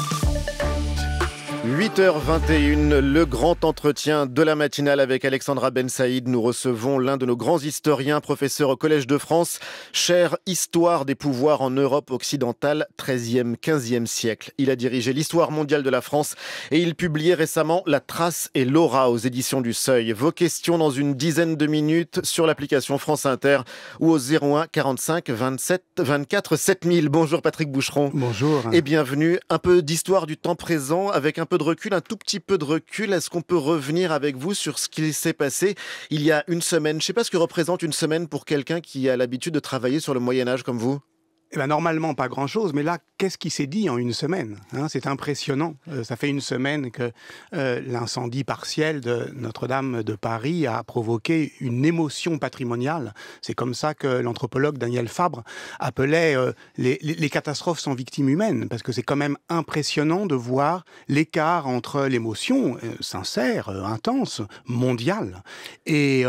you 8h21, le grand entretien de la matinale avec Alexandra Ben Saïd. Nous recevons l'un de nos grands historiens, professeur au Collège de France, cher Histoire des pouvoirs en Europe occidentale, 13e, 15e siècle. Il a dirigé l'histoire mondiale de la France et il publiait récemment La Trace et Laura aux éditions du Seuil. Vos questions dans une dizaine de minutes sur l'application France Inter ou au 01 45 27 24 7000. Bonjour Patrick Boucheron. Bonjour. Et bienvenue. Un peu d'histoire du temps présent avec un peu de recul, un tout petit peu de recul. Est-ce qu'on peut revenir avec vous sur ce qui s'est passé il y a une semaine Je ne sais pas ce que représente une semaine pour quelqu'un qui a l'habitude de travailler sur le Moyen Âge comme vous. Eh ben, normalement, pas grand-chose, mais là, qu'est-ce qui s'est dit en une semaine hein? C'est impressionnant. Euh, ça fait une semaine que euh, l'incendie partiel de Notre-Dame de Paris a provoqué une émotion patrimoniale. C'est comme ça que l'anthropologue Daniel Fabre appelait euh, les, catastrophes sans victime humaine, parce que c'est quand même impressionnant de voir l'écart entre l'émotion sincère, intense, mondiale, et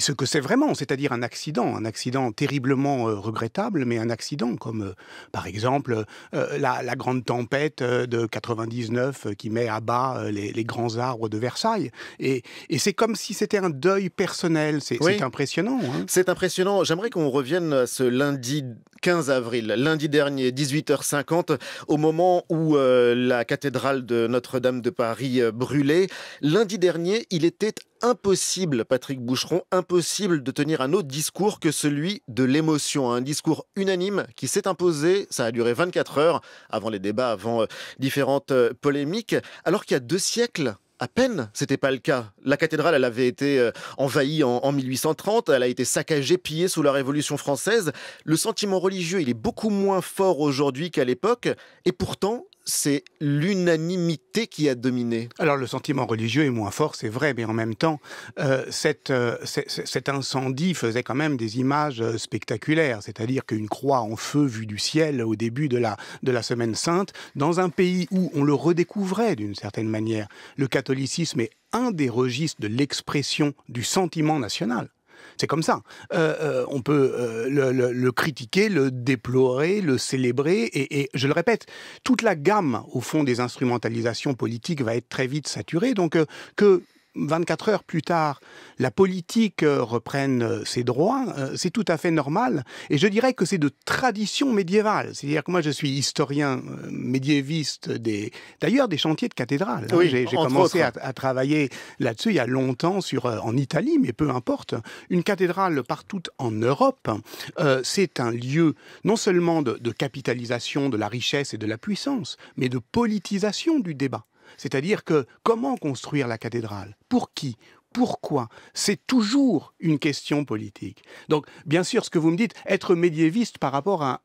ce que c'est vraiment, c'est-à-dire un accident, un accident terriblement regrettable, mais un accident comme, par exemple, euh, la, grande tempête euh, de 99 euh, qui met à bas les, grands arbres de Versailles. Et, c'est comme si c'était un deuil personnel. C'est impressionnant. Hein. C'est impressionnant. J'aimerais qu'on revienne à ce lundi 15 avril, lundi dernier, 18h50, au moment où la cathédrale de Notre-Dame de Paris brûlait. Lundi dernier, il était impossible, Patrick Boucheron, impossible de tenir un autre discours que celui de l'émotion. Hein. Un discours unanime qui s'est imposé, ça a duré 24 heures avant les débats, avant euh, différentes euh, polémiques, alors qu'il y a deux siècles, à peine, c'était pas le cas. La cathédrale, elle avait été euh, envahie en, 1830, elle a été saccagée, pillée sous la Révolution française. Le sentiment religieux, il est beaucoup moins fort aujourd'hui qu'à l'époque, et pourtant, c'est l'unanimité qui a dominé. Alors le sentiment religieux est moins fort, c'est vrai, mais en même temps, euh, euh, cet incendie faisait quand même des images euh, spectaculaires, c'est-à-dire qu'une croix en feu vue du ciel au début de la, de la Semaine sainte, dans un pays où on le redécouvrait d'une certaine manière, le catholicisme est un des registres de l'expression du sentiment national. C'est comme ça. Euh, euh, on peut euh, le, critiquer, le déplorer, le célébrer. et, je le répète, toute la gamme, au fond, des instrumentalisations politiques va être très vite saturée. Donc, que 24 heures plus tard, la politique euh, reprenne euh, ses droits, euh, c'est tout à fait normal. Et je dirais que c'est de tradition médiévale. C'est-à-dire que moi, je suis historien médiéviste des, d'ailleurs, des chantiers de cathédrales. Hein. j'ai, commencé à, travailler là-dessus il y a longtemps en Italie, mais peu importe. Une cathédrale partout en Europe, c'est un lieu non seulement de capitalisation de la richesse et de la puissance, mais de politisation du débat. C'est-à-dire que comment construire la cathédrale Pour qui pourquoi C'est toujours une question politique. Donc, bien sûr, ce que vous me dites, être médiéviste par rapport à,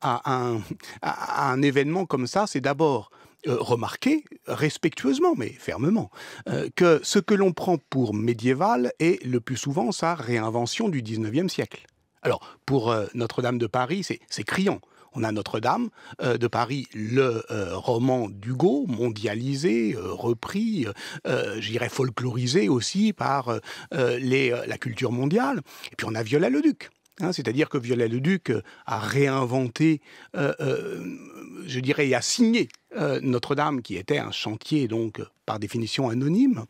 un, événement comme ça, c'est d'abord euh, remarquer, respectueusement, mais fermement, euh, que ce que l'on prend pour médiéval est le plus souvent sa réinvention du 19e siècle. Alors, pour euh, Notre-Dame de Paris, c'est criant. On a Notre-Dame euh, de Paris, le euh, roman d'Hugo, mondialisé, euh, repris, j'irais folklorisé aussi par la culture mondiale. Et puis on a viollet le duc hein, C'est-à-dire que Viollet-le-Duc a réinventé, je dirais, a signé Notre-Dame, qui était un chantier, donc, par définition, anonyme.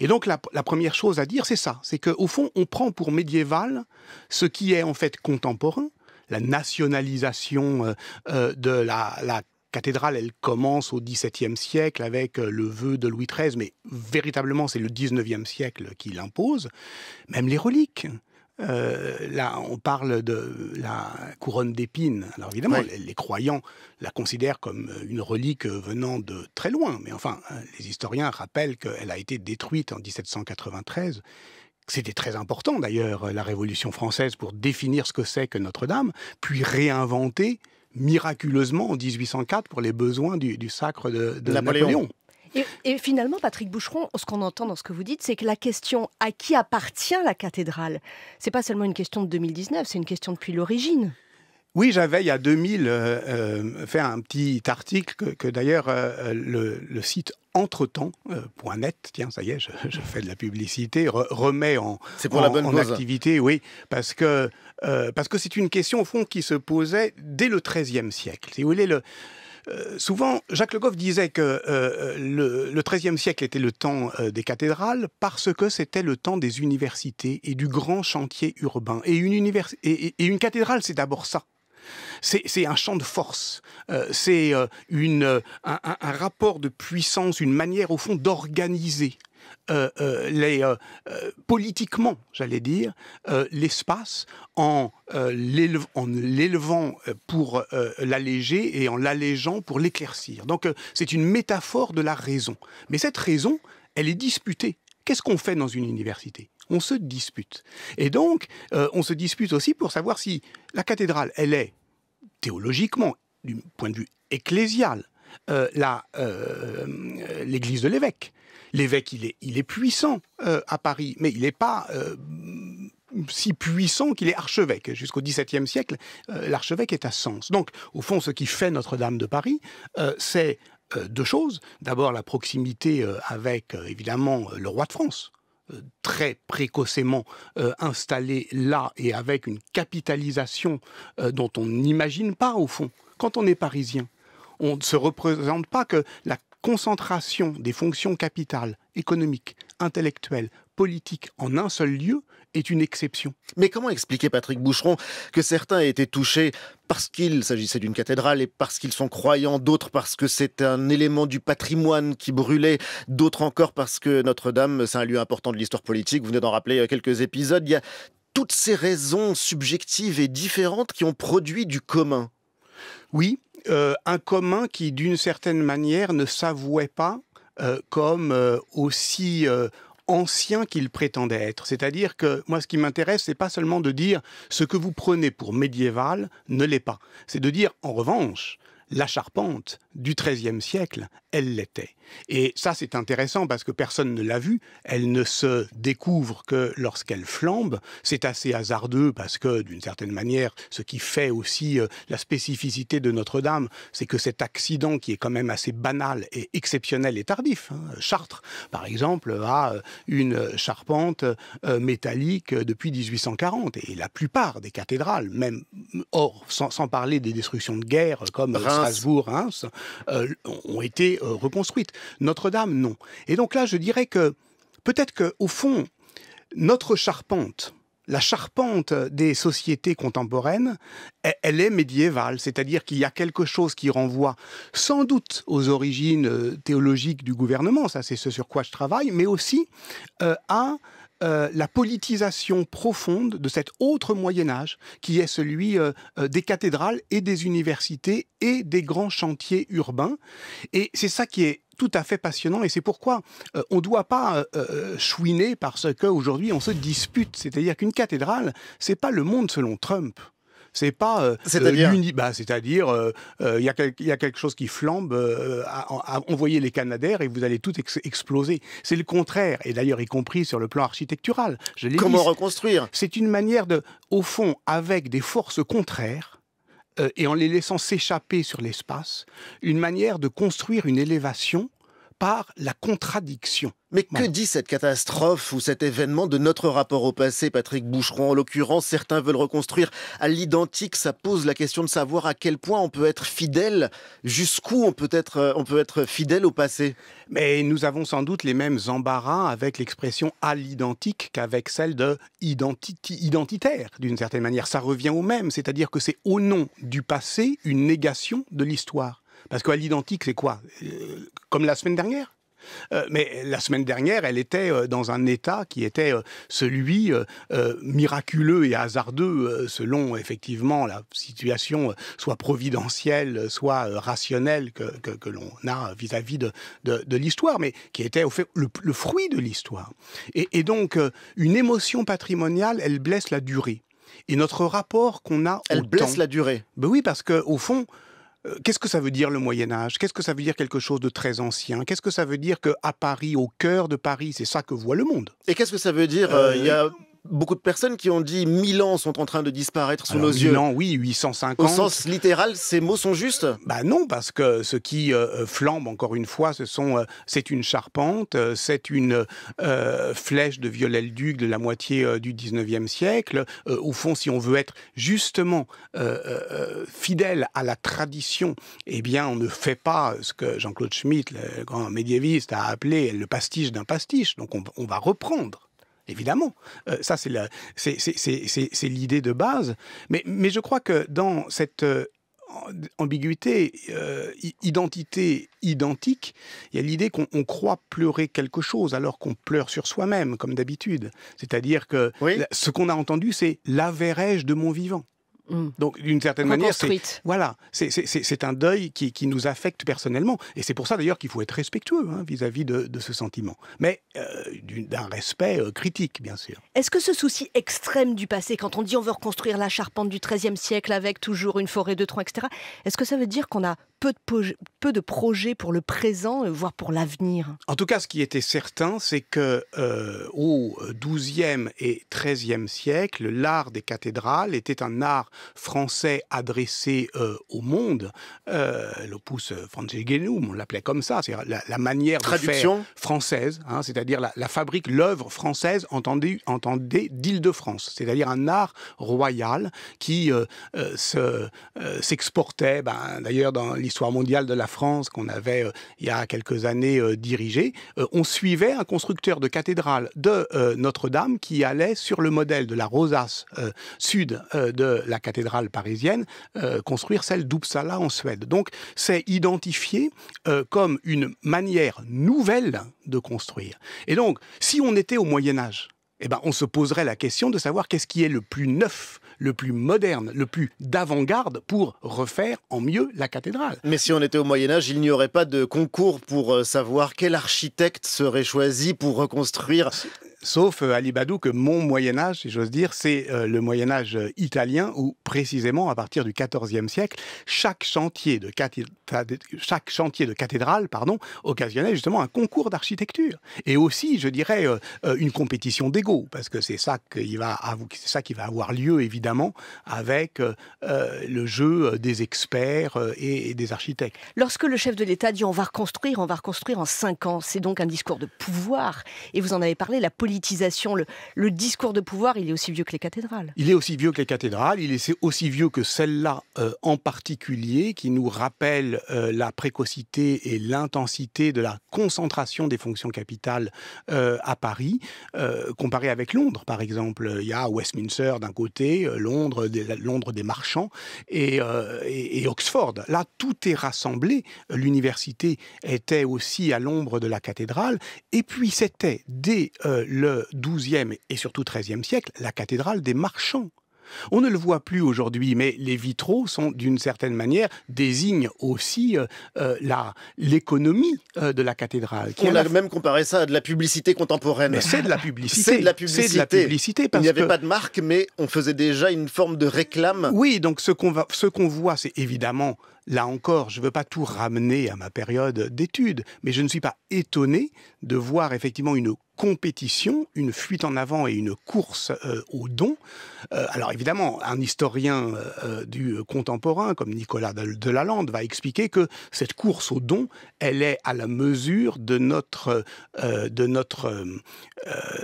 Et donc, la, la première chose à dire, c'est ça c'est qu'au fond, on prend pour médiéval ce qui est en fait contemporain, la nationalisation euh, euh, de la, cathédrale, elle commence au XVIIe siècle avec euh, le vœu de Louis XIII, mais véritablement c'est le XIXe siècle qui l'impose, même les reliques. là, on parle de la couronne d'épines. Alors évidemment, les, les, croyants la considèrent comme une relique venant de très loin, mais enfin, les historiens rappellent qu'elle a été détruite en 1793 c'était très important d'ailleurs, euh, la Révolution française, pour définir ce que c'est que Notre-Dame, puis réinventer miraculeusement en 1804 pour les besoins du, sacre de, de Napoléon. Et, et, finalement, Patrick Boucheron, ce qu'on entend dans ce que vous dites, c'est que la question à qui appartient la cathédrale, c'est pas seulement une question de 2019, c'est une question depuis l'origine. Oui, j'avais il y a 2000 euh, euh, fait un petit article que, d'ailleurs euh, le, site entretemps.net, tiens, ça y est, je, fais de la publicité, remet en, pour la bonne activité, oui, parce que parce que c'est une question au fond qui se posait dès le XIIIe siècle. vous le souvent, Jacques Le Goff disait que le, XIIIe siècle était le temps des cathédrales parce que c'était le temps des universités et du grand chantier urbain. Et une, et une cathédrale, c'est d'abord ça. C'est un champ de force, euh, c'est euh, euh, un, rapport de puissance, une manière au fond d'organiser. politiquement, j'allais dire, l'espace en l'élevant pour l'alléger et en l'allégeant pour l'éclaircir. Donc c'est une métaphore de la raison. Mais cette raison, elle est disputée. Qu'est-ce qu'on fait dans une université on se dispute. Et donc, euh, on se dispute aussi pour savoir si la cathédrale, elle est théologiquement, du point de vue ecclésial, euh, euh, l'église de l'évêque. L'évêque, il est, puissant à Paris, mais il n'est pas si puissant qu'il est archevêque. Jusqu'au XVIIe siècle, l'archevêque est à Sens. Donc, au fond, ce qui fait Notre-Dame de Paris, c'est deux choses. D'abord, la proximité avec, évidemment, le roi de France, euh, très précocement euh, installé là et avec une capitalisation euh, dont on n'imagine pas au fond. Quand on est parisien, on ne se représente pas que la concentration des fonctions capitales, économiques, intellectuelles, politique en un seul lieu est une exception. Mais comment expliquer, Patrick Boucheron, que certains aient été touchés parce qu'il s'agissait d'une cathédrale et parce qu'ils sont croyants, d'autres parce que c'est un élément du patrimoine qui brûlait, d'autres encore parce que Notre-Dame, c'est un lieu important de l'histoire politique, vous venez d'en rappeler euh, quelques épisodes, il y a toutes ces raisons subjectives et différentes qui ont produit du commun. Oui, euh, un commun qui, d'une certaine manière, ne s'avouait pas euh, comme aussi ancien qu'il prétendait être. C'est-à-dire que moi, ce qui m'intéresse, c'est pas seulement de dire ce que vous prenez pour médiéval ne l'est pas. C'est de dire, en revanche, la charpente du XIIIe siècle, elle l'était. Et ça, c'est intéressant parce que personne ne l'a vu. Elle ne se découvre que lorsqu'elle flambe. C'est assez hasardeux parce que, d'une certaine manière, ce qui fait aussi euh, la spécificité de Notre-Dame, c'est que cet accident qui est quand même assez banal et exceptionnel et tardif. Hein, Chartres, par exemple, a euh, une charpente euh, métallique depuis 1840 et la plupart des cathédrales, même hors, sans, parler des destructions de guerre comme Reims. Strasbourg, Reims, ont été reconstruites. Notre-Dame, non. Et donc là, je dirais que peut-être qu'au fond, notre charpente, la charpente des sociétés contemporaines, e-, elle, est médiévale, c'est-à-dire qu'il y a quelque chose qui renvoie sans doute aux origines euh, théologiques du gouvernement, ça c'est ce sur quoi je travaille, mais aussi euh, à euh, la politisation profonde de cet autre Moyen Âge qui est celui euh, euh, des cathédrales et des universités et des grands chantiers urbains. Et c'est ça qui est tout à fait passionnant et c'est pourquoi on ne doit pas chouiner parce qu'aujourd'hui on se dispute. C'est-à-dire qu'une cathédrale, c'est pas le monde selon Trump. C'est pas. Euh, c'est-à-dire bah, C'est-à-dire, il euh, euh, y, a quelque chose qui flambe, euh, à, envoyer les canadaires et vous allez tout exploser. C'est le contraire, et d'ailleurs, y compris sur le plan architectural. Je Comment reconstruire C'est une manière de, au fond, avec des forces contraires, et en les laissant s'échapper sur l'espace, une manière de construire une élévation par la contradiction. Mais que dit cette catastrophe ou cet événement de notre rapport au passé, Patrick Boucheron En l'occurrence, certains veulent reconstruire à l'identique. Ça pose la question de savoir à quel point on peut être fidèle, jusqu'où on peut être, euh, on peut être fidèle au passé. Mais nous avons sans doute les mêmes embarras avec l'expression à l'identique qu'avec celle de identitaire, d'une certaine manière. Ça revient au même, c'est-à-dire que c'est au nom du passé une négation de l'histoire. Parce qu'à l'identique, c'est quoi euh, Comme la semaine dernière euh, mais la semaine dernière, elle était euh, dans un état qui était celui miraculeux et hasardeux, selon effectivement la situation soit providentielle, soit rationnelle que, l'on a vis-à-vis de, l'histoire, mais qui était au fait le, fruit de l'histoire. Et, donc, une émotion patrimoniale, elle blesse la durée. Et notre rapport qu'on a elle blesse la durée. Ben oui, parce qu'au fond, Qu'est-ce que ça veut dire le Moyen Âge Qu'est-ce que ça veut dire quelque chose de très ancien Qu'est-ce que ça veut dire qu'à Paris, au cœur de Paris, c'est ça que voit le monde Et qu'est-ce que ça veut dire euh, beaucoup de personnes qui ont dit 1000 ans sont en train de disparaître sous nos 1000 yeux. Ans, oui, 850. Au sens littéral, ces mots sont justes Bah non, parce que ce qui euh, euh, flambe, encore une fois, ce sont, euh, c'est une charpente, c'est une flèche de Viollet-le-Duc de la moitié du 19e siècle. au fond, si on veut être justement fidèle à la tradition, eh bien, on ne fait pas ce que Jean-Claude Schmitt, le grand médiéviste, a appelé le pastiche d'un pastiche. Donc on va reprendre évidemment. Euh, ça, c'est l'idée de base. Mais, je crois que dans cette euh, ambiguïté, euh, identité identique, il y a l'idée qu'on croit pleurer quelque chose alors qu'on pleure sur soi-même, comme d'habitude. C'est-à-dire que ce qu'on a entendu, c'est la je de mon vivant. Mm. Donc, d'une certaine manière, c'est voilà, c'est un deuil qui, nous affecte personnellement, et c'est pour ça d'ailleurs qu'il faut être respectueux hein, vis-à-vis de, ce sentiment, mais euh, d'un respect euh, critique, bien sûr. Est-ce que ce souci extrême du passé, quand on dit on veut reconstruire la charpente du XIIIe siècle avec toujours une forêt de troncs, etc., est-ce que ça veut dire qu'on a peu de, peu de projets pour le présent, euh, voire pour l'avenir. En tout cas, ce qui était certain, c'est que euh, au XIIe et XIIIe siècle, l'art des cathédrales était un art français adressé euh, au monde. Euh, L'opus Francigenum, on l'appelait comme ça, c'est la, la, manière de faire française, hein, c'est-à-dire la, fabrique, l'œuvre française entendue, entendu d'Île-de-France, c'est-à-dire un art royal qui s'exportait, ben, d'ailleurs dans l'histoire mondiale de la France qu'on avait euh, il y a quelques années euh, dirigée, euh, on suivait un constructeur de cathédrale de Notre-Dame qui allait sur le modèle de la rosace sud de la cathédrale parisienne construire celle d'Uppsala en Suède. Donc c'est identifié comme une manière nouvelle de construire. Et donc si on était au Moyen Âge, eh ben, on se poserait la question de savoir qu'est-ce qui est le plus neuf, le plus moderne, le plus d'avant-garde pour refaire en mieux la cathédrale. Mais si on était au Moyen Âge, il n'y aurait pas de concours pour euh, savoir quel architecte serait choisi pour reconstruire Sauf euh, Alibadou, que mon Moyen Âge, si j'ose dire, c'est euh, le Moyen Âge euh, italien où, précisément, à partir du XIVe siècle, chaque chantier de, chaque chantier de cathédrale pardon, occasionnait justement un concours d'architecture. Et aussi, je dirais, une compétition d'ego, parce que c'est ça, qui va ça qui va avoir lieu, évidemment, avec le jeu des experts et, et des architectes. Lorsque le chef de l'État dit on va reconstruire, on va reconstruire en cinq ans, c'est donc un discours de pouvoir. Et vous en avez parlé, la politique le, discours de pouvoir, il est aussi vieux que les cathédrales. Il est aussi vieux que les cathédrales, il est aussi vieux que celle-là euh, en particulier, qui nous rappelle euh, la précocité et l'intensité de la concentration des fonctions capitales euh, à Paris, comparé avec Londres, par exemple. Il y a Westminster d'un côté, Londres, des, Londres des marchands, et, et, et Oxford. Là, tout est rassemblé. L'université était aussi à l'ombre de la cathédrale, et puis c'était dès le 12 XIIe et surtout XIIIe siècle, la cathédrale des marchands. On ne le voit plus aujourd'hui, mais les vitraux sont d'une certaine manière désignent aussi euh, euh, la l'économie euh, de la cathédrale. On a même comparé ça à de la publicité contemporaine. C'est de la publicité. C'est de la publicité. Il n'y avait pas de marque, mais on faisait déjà une forme de réclame. Oui, donc ce qu'on voit, c'est évidemment Là encore, je ne veux pas tout ramener à ma période d'études, mais je ne suis pas étonné de voir effectivement une compétition, une fuite en avant et une course euh, au don. Euh, alors évidemment, un historien euh, du contemporain comme Nicolas Delalande va expliquer que cette course au don, elle est à la mesure de notre,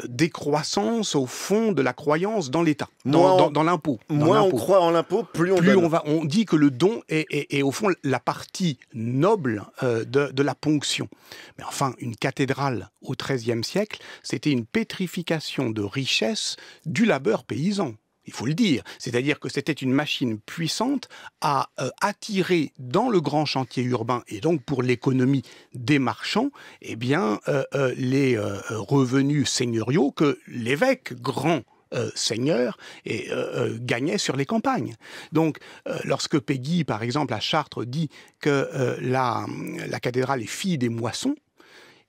décroissance au fond de la croyance dans l'État, dans, l'impôt. Moins on croit en l'impôt, plus on, va. On dit que le don est, au fond la partie noble euh, de, la ponction. Mais enfin, une cathédrale au XIIIe siècle, c'était une pétrification de richesses du labeur paysan. Il faut le dire, c'est-à-dire que c'était une machine puissante à euh, attirer dans le grand chantier urbain et donc pour l'économie des marchands, eh bien euh, les revenus seigneuriaux que l'évêque grand euh, seigneur et euh, euh, gagnait sur les campagnes. Donc, lorsque Peggy, par exemple, à Chartres, dit que la, la cathédrale est fille des moissons,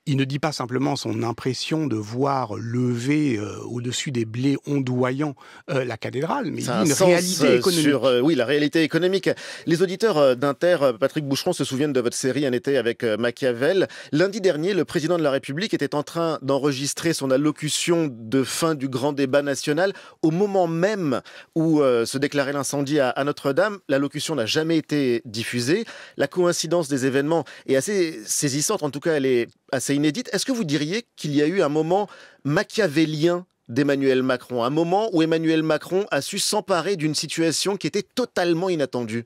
il ne dit pas simplement son impression de voir lever euh, au-dessus des blés ondoyants euh, la cathédrale, mais il a une réalité euh, économique. oui, la réalité économique. Les auditeurs d'Inter, Patrick Boucheron, se souviennent de votre série Un été avec Machiavel. Lundi dernier, le président de la République était en train d'enregistrer son allocution de fin du grand débat national au moment même où se déclarait l'incendie à, Notre-Dame. L'allocution n'a jamais été diffusée. La coïncidence des événements est assez saisissante, en tout cas elle est assez inédite. Est-ce que vous diriez qu'il y a eu un moment machiavélien d'Emmanuel Macron, un moment où Emmanuel Macron a su s'emparer d'une situation qui était totalement inattendue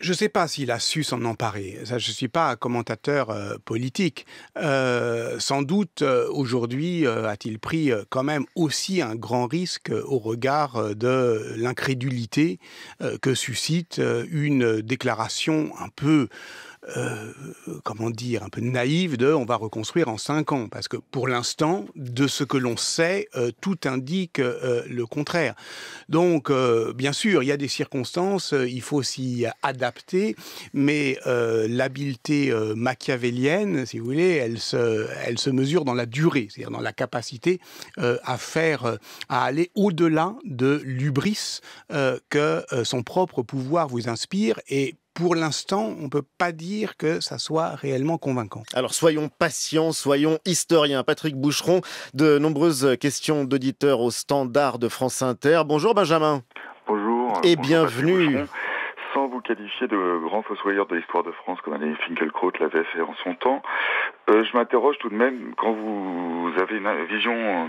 je ne sais pas s'il a su s'en emparer. je ne suis pas un commentateur euh, politique. Euh, sans doute, euh, aujourd'hui, a-t-il pris quand même aussi un grand risque au regard de l'incrédulité que suscite une déclaration un peu euh, comment dire, un peu naïve de on va reconstruire en cinq ans. Parce que pour l'instant, de ce que l'on sait, euh, tout indique euh, le contraire. Donc, bien sûr, il y a des circonstances, il faut s'y adapter, mais l'habileté machiavélienne, si vous voulez, elle se, elle se mesure dans la durée, c'est-à-dire dans la capacité à faire, à aller au-delà de l'ubris que son propre pouvoir vous inspire et pour l'instant, on ne peut pas dire que ça soit réellement convaincant. Alors soyons patients, soyons historiens. Patrick Boucheron, de nombreuses questions d'auditeurs au standard de France Inter. Bonjour Benjamin. Bonjour. Et bienvenue sans vous qualifier de grand fossoyeur de l'histoire de France comme Alain Finkielkraut l'avait fait en son temps, euh, je m'interroge tout de même quand vous avez une vision euh,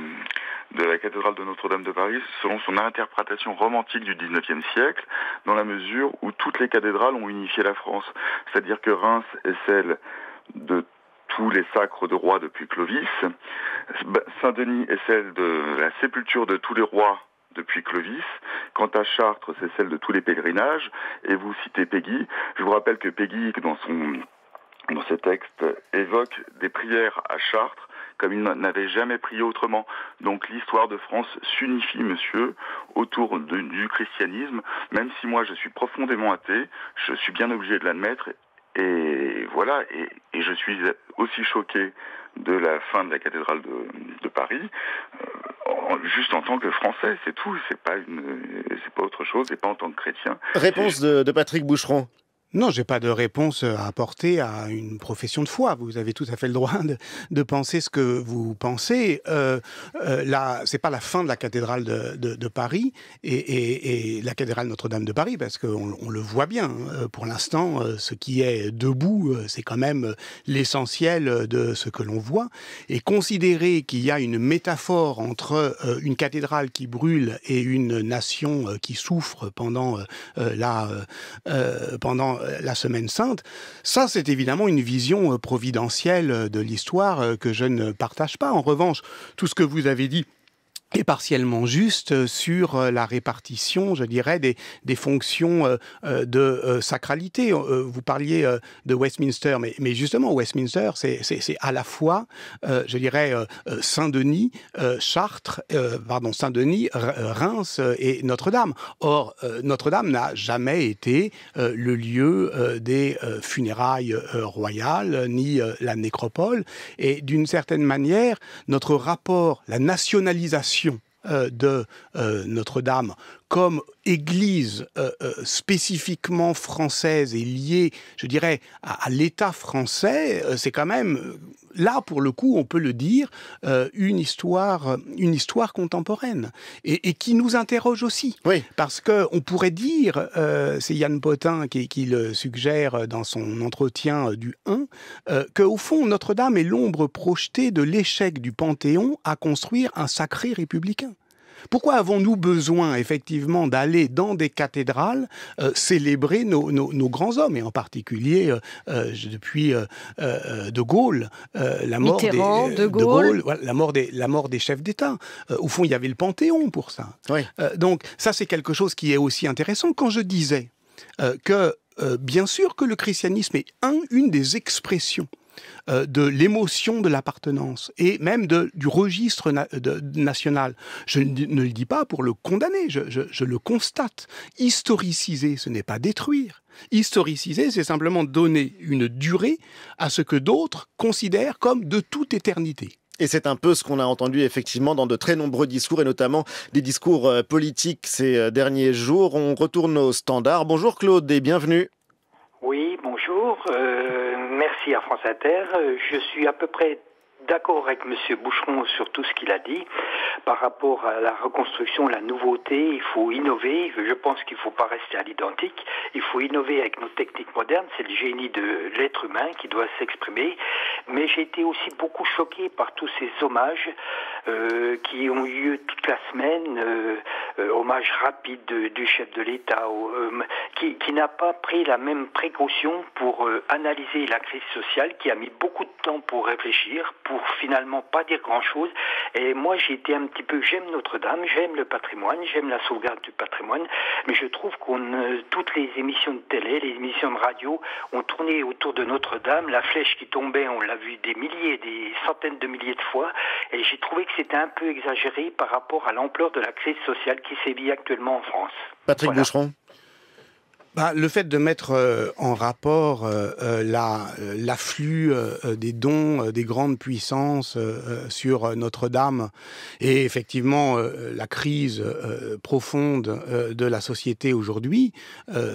de la cathédrale de Notre-Dame de Paris selon son interprétation romantique du 19e siècle, dans la mesure où toutes les cathédrales ont unifié la France. C'est-à-dire que Reims est celle de tous les sacres de rois depuis Clovis, Saint-Denis est celle de la sépulture de tous les rois depuis Clovis. Quant à Chartres, c'est celle de tous les pèlerinages. Et vous citez Peggy. Je vous rappelle que Peggy, dans son dans ses textes, évoque des prières à Chartres comme il n'avait jamais prié autrement. Donc l'histoire de France s'unifie, monsieur, autour du christianisme, même si moi je suis profondément athée, je suis bien obligé de l'admettre, et voilà, et, je suis aussi choqué de la fin de la cathédrale de, Paris, euh, juste en tant que Français, c'est tout, c'est pas, une, pas autre chose, et pas en tant que chrétien. Réponse de Patrick Boucheron. Non, j'ai pas de réponse euh, à apporter à une profession de foi. Vous avez tout à fait le droit de, penser ce que vous pensez. Euh, euh c'est pas la fin de la cathédrale de, Paris et, la cathédrale Notre-Dame de Paris, parce qu'on le voit bien. Euh, pour l'instant, ce qui est debout, c'est quand même l'essentiel de ce que l'on voit. Et considérer qu'il y a une métaphore entre une cathédrale qui brûle et une nation qui souffre pendant la pendant euh, la Semaine Sainte. Ça, c'est évidemment une vision euh, providentielle euh, de l'histoire que je ne partage pas. En revanche, tout ce que vous avez dit est partiellement juste euh, sur euh, la répartition, je dirais, des, fonctions euh, de sacralité. Vous parliez de Westminster, mais, mais justement, Westminster, c'est à la fois, je dirais, Saint-Denis, Chartres, pardon, Saint-Denis, Reims et Notre-Dame. Or, Notre-Dame n'a jamais été le lieu des funérailles royales, ni la nécropole. Et d'une certaine manière, notre rapport, la nationalisation, euh, de euh, Notre-Dame comme Église euh, euh, spécifiquement française et liée, je dirais, à, l'État français, euh, c'est quand même, là pour le coup, on peut le dire, une, histoire, une histoire contemporaine et, qui nous interroge aussi. Oui. Parce qu'on pourrait dire, c'est Yann Potin qui, qui, le suggère dans son entretien du 1, qu'au fond, Notre-Dame est l'ombre projetée de l'échec du Panthéon à construire un sacré républicain. Pourquoi avons-nous besoin effectivement d'aller dans des cathédrales euh, célébrer nos, grands hommes, et en particulier euh, euh, depuis De Gaulle, la mort des, de la, mort des, la mort des chefs d'État. au fond, il y avait le Panthéon pour ça. donc ça, c'est quelque chose qui est aussi intéressant. Quand je disais que, bien sûr que le christianisme est un, une des expressions euh, de l'émotion de l'appartenance et même du registre national. Je ne le dis pas pour le condamner, je, je le constate. Historiciser, ce n'est pas détruire. Historiciser, c'est simplement donner une durée à ce que d'autres considèrent comme de toute éternité. Et c'est un peu ce qu'on a entendu effectivement dans de très nombreux discours, et notamment des discours euh, politiques ces euh, derniers jours. On retourne au standard. Bonjour Claude et bienvenue. Oui, à France Inter. Euh, je suis à peu près d'accord avec M. Boucheron sur tout ce qu'il a dit par rapport à la reconstruction, la nouveauté, il faut innover. Je pense qu'il ne faut pas rester à l'identique. Il faut innover avec nos techniques modernes. C'est le génie de l'être humain qui doit s'exprimer. Mais j'ai été aussi beaucoup choqué par tous ces hommages euh, qui ont eu lieu toute la semaine. Euh, euh, hommage rapide du chef de l'État qui, qui n'a pas pris la même précaution pour analyser la crise sociale, qui a mis beaucoup de temps pour réfléchir, pour finalement pas dire grand-chose. Et moi, j'ai été un un petit peu, j'aime Notre-Dame, j'aime le patrimoine, j'aime la sauvegarde du patrimoine, mais je trouve qu'on euh, toutes les émissions de télé, les émissions de radio ont tourné autour de Notre-Dame, la flèche qui tombait, on l'a vu des milliers, des centaines de milliers de fois, et j'ai trouvé que c'était un peu exagéré par rapport à l'ampleur de la crise sociale qui sévit actuellement en France. Patrick Boucheron bah, le fait de mettre euh, en rapport euh, euh, l'afflux des dons des grandes puissances sur Notre-Dame et effectivement la crise profonde de la société aujourd'hui,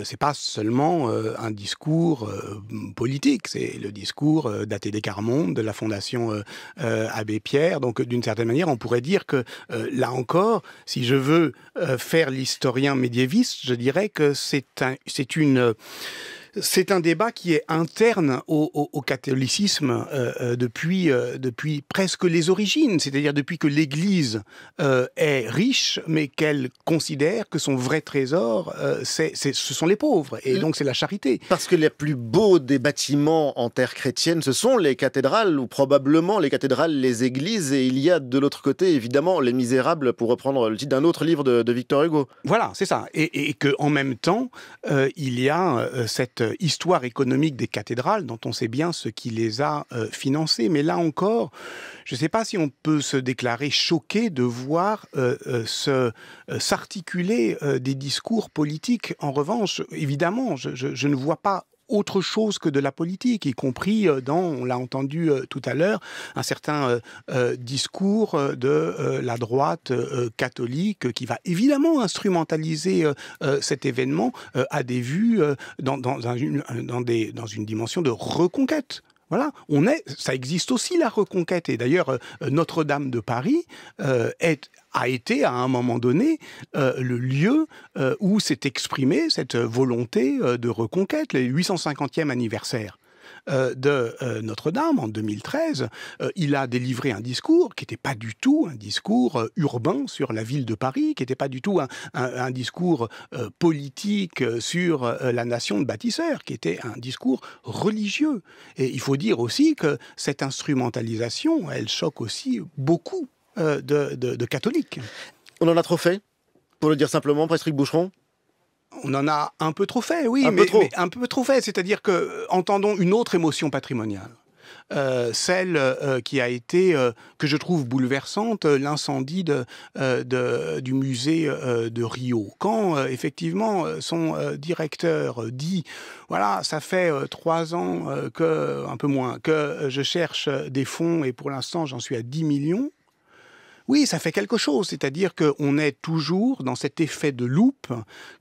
c'est pas seulement un discours politique, c'est le discours daté des de la Fondation Abbé Pierre. Donc d'une certaine manière, on pourrait dire que là encore, si je veux faire l'historien médiéviste, je dirais que c'est un, c'est une euh, c'est un débat qui est interne au, catholicisme euh, euh, depuis, euh, depuis presque les origines, c'est-à-dire depuis que l'Église est riche, mais qu'elle considère que son vrai trésor, c'est, ce sont les pauvres, et donc c'est la charité. Parce que les plus beaux des bâtiments en terre chrétienne, ce sont les cathédrales, ou probablement les cathédrales, les églises, et il y a de l'autre côté, évidemment, les misérables, pour reprendre le titre d'un autre livre de, Victor Hugo. Voilà, c'est ça. Et, et qu'en même temps, il y a cette euh, histoire économique des cathédrales, dont on sait bien ce qui les a financés euh, financées. Mais là encore, je ne sais pas si on peut se déclarer choqué de voir euh, s'articuler des discours politiques. En revanche, évidemment, je ne vois pas autre chose que de la politique, y compris euh, dans, on l'a entendu euh, tout à l'heure, un certain euh, discours de la droite catholique qui va évidemment instrumentaliser cet événement à des vues dans, dans, une dimension de reconquête voilà, on est, ça existe aussi la reconquête. Et d'ailleurs, euh, Notre-Dame de Paris euh, a été à un moment donné euh, le lieu où s'est exprimée cette volonté de reconquête, le 850e anniversaire. Euh, de euh, Notre-Dame en 2013, euh, il a délivré un discours qui n'était pas du tout un discours urbain sur la ville de Paris, qui n'était pas du tout un, discours politique sur la nation de bâtisseurs, qui était un discours religieux. Et il faut dire aussi que cette instrumentalisation, elle choque aussi beaucoup de, catholiques. On en a trop fait, pour le dire simplement, Patrick Boucheron on en a un peu trop fait, oui, un mais, peu trop. un peu trop fait. C'est-à-dire que euh, entendons une autre émotion patrimoniale. Euh, celle euh, qui a été, que je trouve bouleversante, l'incendie du musée de Rio. Quand effectivement son directeur dit, voilà, ça fait trois ans que, un peu moins, que je cherche des fonds et pour l'instant j'en suis à 10 millions. Oui, ça fait quelque chose. C'est-à-dire qu'on est toujours dans cet effet de loupe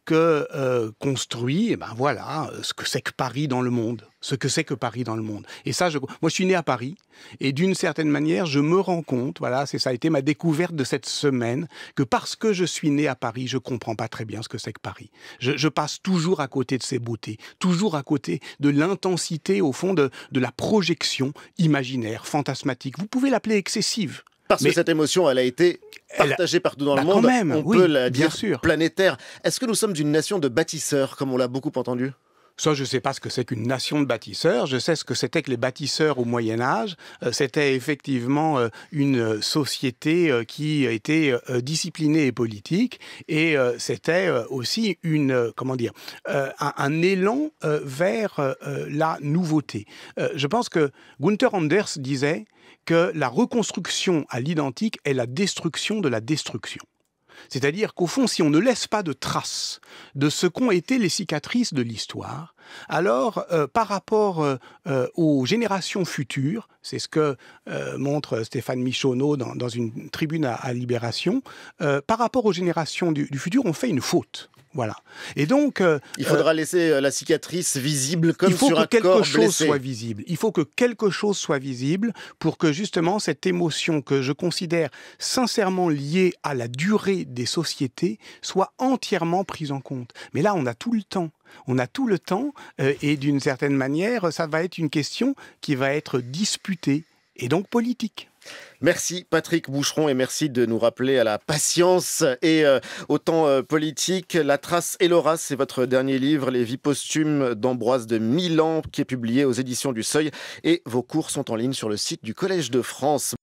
que euh, construit, eh ben voilà, euh, ce que c'est que Paris dans le monde ce que c'est que Paris dans le monde. Et ça, je, moi, je suis né à Paris, et d'une certaine manière, je me rends compte, voilà, c'est ça a été ma découverte de cette semaine, que parce que je suis né à Paris, je comprends pas très bien ce que c'est que Paris. Je, passe toujours à côté de ses beautés, toujours à côté de l'intensité, au fond, de, de la projection imaginaire, fantasmatique. Vous pouvez l'appeler excessive. Parce que cette émotion, elle a été partagée partout dans le bah, monde. même, on peut la dire sûr. planétaire. Est-ce que nous sommes une nation de bâtisseurs, comme on l'a beaucoup entendu ça, je ne sais pas ce que c'est qu'une nation de bâtisseurs. Je sais ce que c'était que les bâtisseurs au Moyen Âge. Euh, c'était effectivement euh, une société euh, qui était disciplinée et politique, et c'était aussi une comment dire un, un, élan vers la nouveauté. je pense que Gunther Anders disait que la reconstruction à l'identique est la destruction de la destruction. C'est-à-dire qu'au fond, si on ne laisse pas de traces de ce qu'ont été les cicatrices de l'histoire, alors euh, par rapport euh, euh, aux générations futures, c'est ce que montre Stéphane Michonneau dans, une tribune à, Libération, par rapport aux générations du futur, on fait une faute. Voilà. Et donc, euh, il faudra euh, laisser euh, la cicatrice visible comme sur Il faut que quelque chose soit visible. Il faut que quelque chose soit visible pour que justement cette émotion que je considère sincèrement liée à la durée des sociétés soit entièrement prise en compte. Mais là, on a tout le temps. On a tout le temps et d'une certaine manière, ça va être une question qui va être disputée et donc politique. Merci Patrick Boucheron et merci de nous rappeler à la patience et euh, au temps euh, politique. La trace et l'Horace, c'est votre dernier livre, Les vies posthumes d'Ambroise de Milan, qui est publié aux éditions du Seuil. Et vos cours sont en ligne sur le site du Collège de France.